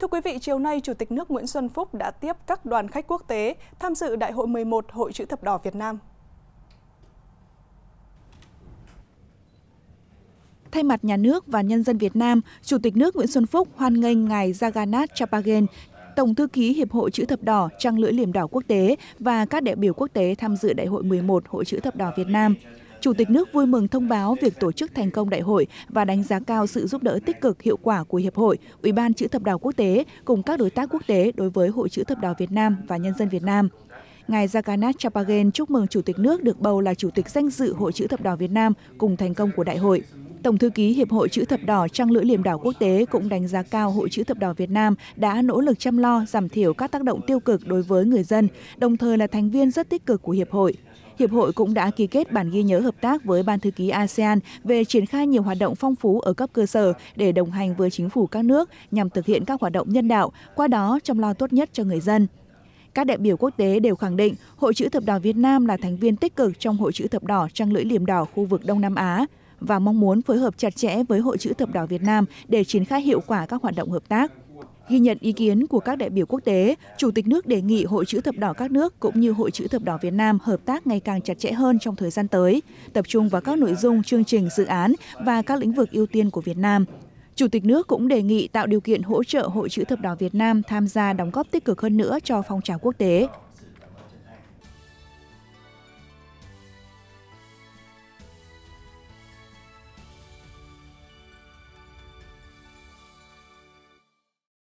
Thưa quý vị, chiều nay Chủ tịch nước Nguyễn Xuân Phúc đã tiếp các đoàn khách quốc tế tham dự Đại hội 11 Hội chữ thập đỏ Việt Nam. Thay mặt nhà nước và nhân dân Việt Nam, Chủ tịch nước Nguyễn Xuân Phúc hoan nghênh ngài Jagannath Chapaghen, Tổng thư ký Hiệp hội chữ thập đỏ, Trăng lưỡi liềm đỏ quốc tế và các đại biểu quốc tế tham dự Đại hội 11 Hội chữ thập đỏ Việt Nam. Chủ tịch nước vui mừng thông báo việc tổ chức thành công đại hội và đánh giá cao sự giúp đỡ tích cực hiệu quả của Hiệp hội, Ủy ban Chữ thập đỏ quốc tế cùng các đối tác quốc tế đối với Hội Chữ thập đỏ Việt Nam và nhân dân Việt Nam. Ngài Jagannath Chapagen chúc mừng Chủ tịch nước được bầu là Chủ tịch danh dự Hội Chữ thập đỏ Việt Nam cùng thành công của đại hội. Tổng thư ký Hiệp hội Chữ thập đỏ Trăng lưỡi liềm đỏ quốc tế cũng đánh giá cao Hội Chữ thập đỏ Việt Nam đã nỗ lực chăm lo giảm thiểu các tác động tiêu cực đối với người dân, đồng thời là thành viên rất tích cực của Hiệp hội. Hiệp hội cũng đã ký kết bản ghi nhớ hợp tác với Ban thư ký ASEAN về triển khai nhiều hoạt động phong phú ở cấp cơ sở để đồng hành với chính phủ các nước nhằm thực hiện các hoạt động nhân đạo, qua đó chăm lo tốt nhất cho người dân. Các đại biểu quốc tế đều khẳng định Hội chữ thập đỏ Việt Nam là thành viên tích cực trong Hội chữ thập đỏ trăng lưỡi liềm đỏ khu vực Đông Nam Á và mong muốn phối hợp chặt chẽ với Hội chữ thập đỏ Việt Nam để triển khai hiệu quả các hoạt động hợp tác. Ghi nhận ý kiến của các đại biểu quốc tế, Chủ tịch nước đề nghị Hội chữ thập đỏ các nước cũng như Hội chữ thập đỏ Việt Nam hợp tác ngày càng chặt chẽ hơn trong thời gian tới, tập trung vào các nội dung chương trình dự án và các lĩnh vực ưu tiên của Việt Nam, Chủ tịch nước cũng đề nghị tạo điều kiện hỗ trợ Hội chữ thập đỏ Việt Nam tham gia đóng góp tích cực hơn nữa cho phong trào quốc tế.